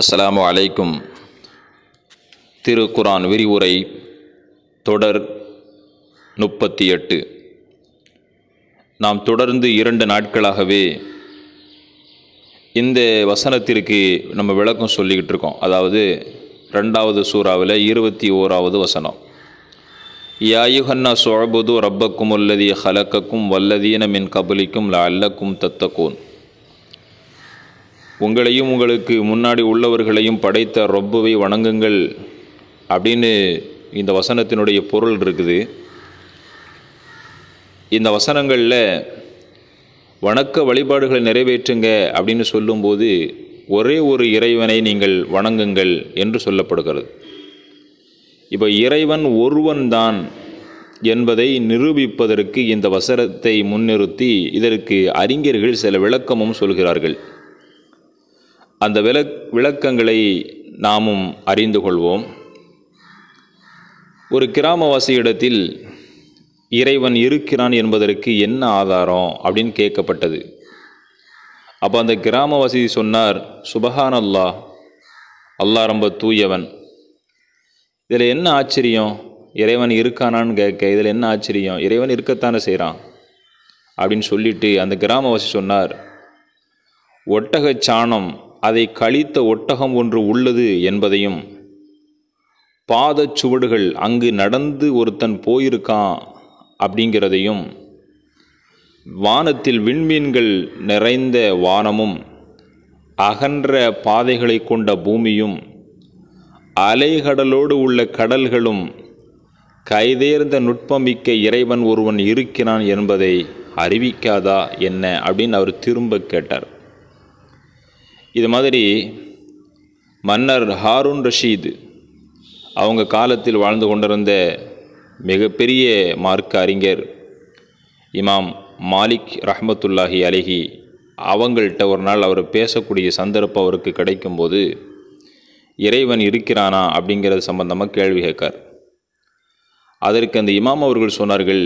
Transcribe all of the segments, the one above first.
அஸ்லாமு அலைக்கும் திருக்குரான் விரிவுரை தொடர் முப்பத்தி எட்டு நாம் தொடர்ந்து இரண்டு நாட்களாகவே இந்த வசனத்திற்கு நம்ம விளக்கம் சொல்லிக்கிட்டு இருக்கோம் அதாவது ரெண்டாவது சூறாவில் இருபத்தி ஓராவது வசனம் யாயுகன்னா சோழபுது ரப்பக்கும் அல்லதிய ஹலக்கக்கும் வல்லதீன மின் கபலிக்கும் லல்லக்கும் தத்தக்கோன் உங்களையும் உங்களுக்கு முன்னாடி உள்ளவர்களையும் படைத்த ரொப்பவை வணங்குங்கள் அப்படின்னு இந்த வசனத்தினுடைய பொருள் இருக்குது இந்த வசனங்களில் வணக்க வழிபாடுகளை நிறைவேற்றுங்க அப்படின்னு சொல்லும்போது ஒரே ஒரு இறைவனை நீங்கள் வணங்குங்கள் என்று சொல்லப்படுகிறது இப்போ இறைவன் ஒருவன்தான் என்பதை நிரூபிப்பதற்கு இந்த வசனத்தை முன்னிறுத்தி இதற்கு அறிஞர்கள் சில விளக்கமும் சொல்கிறார்கள் அந்த விளக் விளக்கங்களை நாமும் அறிந்து கொள்வோம் ஒரு கிராமவாசி இடத்தில் இறைவன் இருக்கிறான் என்பதற்கு என்ன ஆதாரம் அப்படின்னு கேட்கப்பட்டது அப்போ அந்த கிராமவாசி சொன்னார் சுபஹான் அல்லா அல்லா ரொம்ப தூயவன் இதில் என்ன ஆச்சரியம் இறைவன் இருக்கானான்னு கேட்க இதில் என்ன ஆச்சரியம் இறைவன் இருக்கத்தானே செய்கிறான் அப்படின்னு சொல்லிட்டு அந்த கிராமவாசி சொன்னார் ஒட்டக சாணம் அதை கழித்த ஒட்டகம் ஒன்று உள்ளது என்பதையும் பாதச்சுவடுகள் அங்கு நடந்து ஒருத்தன் போயிருக்கான் அப்படிங்கிறதையும் வானத்தில் விண்மீன்கள் நிறைந்த வானமும் அகன்ற பாதைகளை கொண்ட பூமியும் அலைகடலோடு உள்ள கடல்களும் கைதேர்ந்த நுட்பமிக்க இறைவன் ஒருவன் இருக்கிறான் என்பதை அறிவிக்காதா என்ன அப்படின்னு அவர் திரும்ப கேட்டார் இது மாதிரி மன்னர் ஹாரூன் ரஷீது அவங்க காலத்தில் வாழ்ந்து கொண்டிருந்த மிகப்பெரிய மார்க்க அறிஞர் இமாம் மாலிக் ரஹமத்துல்லாஹி அலிஹி அவங்கள்ட்ட ஒரு நாள் அவர் பேசக்கூடிய சந்தர்ப்பம் அவருக்கு கிடைக்கும்போது இறைவன் இருக்கிறானா அப்படிங்கிறது சம்பந்தமாக கேள்வி கேட்கார் அதற்கு அந்த இமாம் அவர்கள் சொன்னார்கள்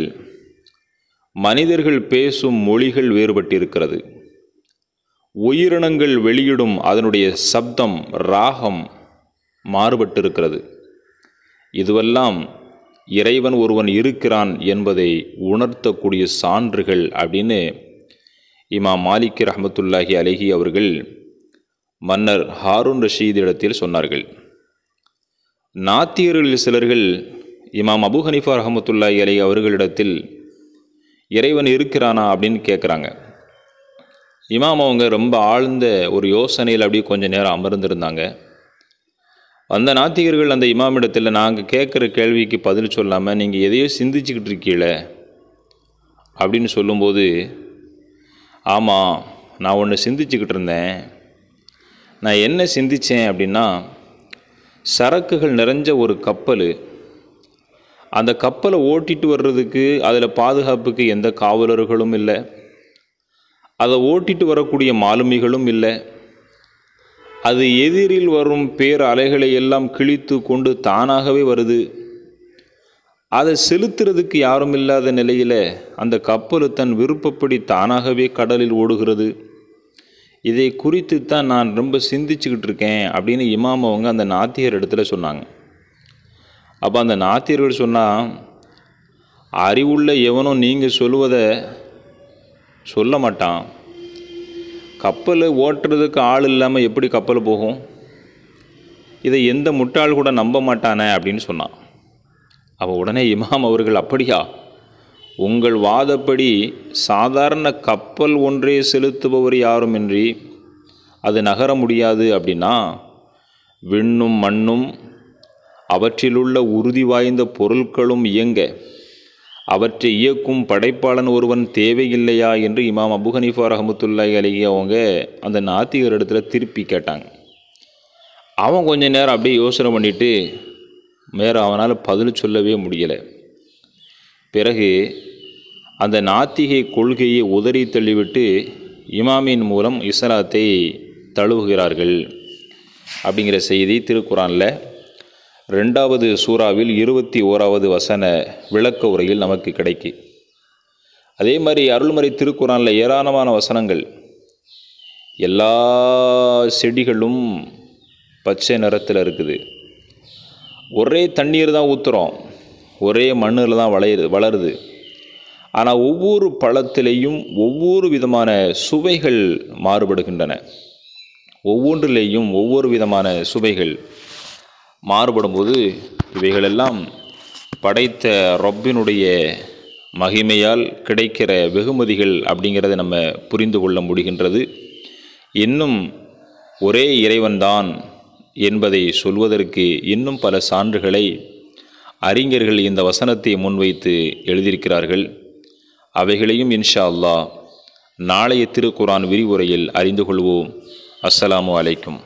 மனிதர்கள் பேசும் மொழிகள் வேறுபட்டிருக்கிறது உயிரினங்கள் வெளியிடும் அதனுடைய சப்தம் ராகம் மாறுபட்டிருக்கிறது இதுவெல்லாம் இறைவன் ஒருவன் இருக்கிறான் என்பதை உணர்த்தக்கூடிய சான்றுகள் அப்படின்னு இமா மாலிக் ரஹமத்துல்லாஹி அலிஹி அவர்கள் மன்னர் ஹாரூன் ரஷீத் இடத்தில் சொன்னார்கள் நாத்தியர்களில் சிலர்கள் இமாம் அபு ஹனிஃபா ரஹமத்துல்லாஹி அலி அவர்களிடத்தில் இறைவன் இருக்கிறானா அப்படின்னு கேட்குறாங்க இமாம் அவங்க ரொம்ப ஆழ்ந்த ஒரு யோசனையில் அப்படியே கொஞ்சம் நேரம் அமர்ந்திருந்தாங்க அந்த நாத்திகர்கள் அந்த இமாமிடத்தில் நாங்கள் கேட்குற கேள்விக்கு பதில் சொல்லாமல் நீங்கள் எதையோ சிந்திச்சுக்கிட்டு இருக்கீல அப்படின்னு சொல்லும்போது ஆமாம் நான் ஒன்று சிந்திச்சுக்கிட்டு இருந்தேன் நான் என்ன சிந்தித்தேன் அப்படின்னா சரக்குகள் நிறைஞ்ச ஒரு கப்பல் அந்த கப்பலை ஓட்டிட்டு வர்றதுக்கு அதில் பாதுகாப்புக்கு எந்த காவலர்களும் இல்லை அதை ஓட்டிட்டு வரக்கூடிய மாலுமிகளும் இல்லை அது எதிரில் வரும் பேர் அலைகளை எல்லாம் கிழித்து கொண்டு தானாகவே வருது அதை செலுத்துறதுக்கு யாரும் இல்லாத நிலையில் அந்த கப்பல் தன் விருப்பப்படி தானாகவே கடலில் ஓடுகிறது இதை குறித்து தான் நான் ரொம்ப சிந்திச்சுக்கிட்டு இருக்கேன் அப்படின்னு இமாம் அவங்க அந்த நாத்தியர் இடத்துல சொன்னாங்க அப்போ அந்த நாத்தியர்கள் சொன்னால் அறிவுள்ள எவனும் நீங்கள் சொல்வதை சொல்ல மாட்டான் கப்பல் ஓட்டுறதுக்கு ஆள் இல்லாமல் எப்படி கப்பல் போகும் இதை எந்த முட்டாள் கூட நம்ப மாட்டானே அப்படின்னு சொன்னான் அவள் உடனே இமாம் அவர்கள் அப்படியா உங்கள் வாதப்படி சாதாரண கப்பல் ஒன்றே செலுத்துபவர் யாருமின்றி அது நகர முடியாது அப்படின்னா விண்ணும் மண்ணும் அவற்றிலுள்ள உறுதி வாய்ந்த பொருட்களும் இயங்க அவற்றை இயக்கும் படைப்பாளன் ஒருவன் தேவையில்லையா என்று இமாம் அபு ஹனீஃபா ரஹமத்துல்லாய் அலி அவங்க அந்த நாத்திகர் இடத்துல திருப்பி கேட்டாங்க அவன் கொஞ்ச நேரம் அப்படியே யோசனை பண்ணிவிட்டு வேறு அவனால் பதில் சொல்லவே முடியலை பிறகு அந்த நாத்திகை கொள்கையை உதறி தள்ளிவிட்டு இமாமின் மூலம் இஸ்லாத்தை தழுவுகிறார்கள் அப்படிங்கிற செய்தி திருக்குறானில் ரெண்டாவது சூறாவில் இருபத்தி ஓராவது வசன விளக்க உரையில் நமக்கு கிடைக்கு அதே மாதிரி அருள்மறை திருக்குறானில் ஏராளமான வசனங்கள் எல்லா செடிகளும் பச்சை நிறத்தில் இருக்குது ஒரே தண்ணீர் தான் ஊற்றுறோம் ஒரே மண்ணில் தான் வளையுது வளருது ஆனால் ஒவ்வொரு பழத்திலேயும் ஒவ்வொரு விதமான சுவைகள் மாறுபடுகின்றன ஒவ்வொன்றிலேயும் ஒவ்வொரு விதமான சுவைகள் மாறுபடும்போது இவைகளெல்லாம் படைத்த ரொப்பினுடைய மகிமையால் கிடைக்கிற வெகுமதிகள் அப்படிங்கிறத நம்ம புரிந்து கொள்ள முடிகின்றது இன்னும் ஒரே இறைவன்தான் என்பதை சொல்வதற்கு இன்னும் பல சான்றுகளை அறிஞர்கள் இந்த வசனத்தை முன்வைத்து எழுதியிருக்கிறார்கள் அவைகளையும் இன்ஷா அல்லா நாளைய திருக்குரான் விரிவுரையில் அறிந்து கொள்வோம் அஸ்ஸலாமு அலைக்கும்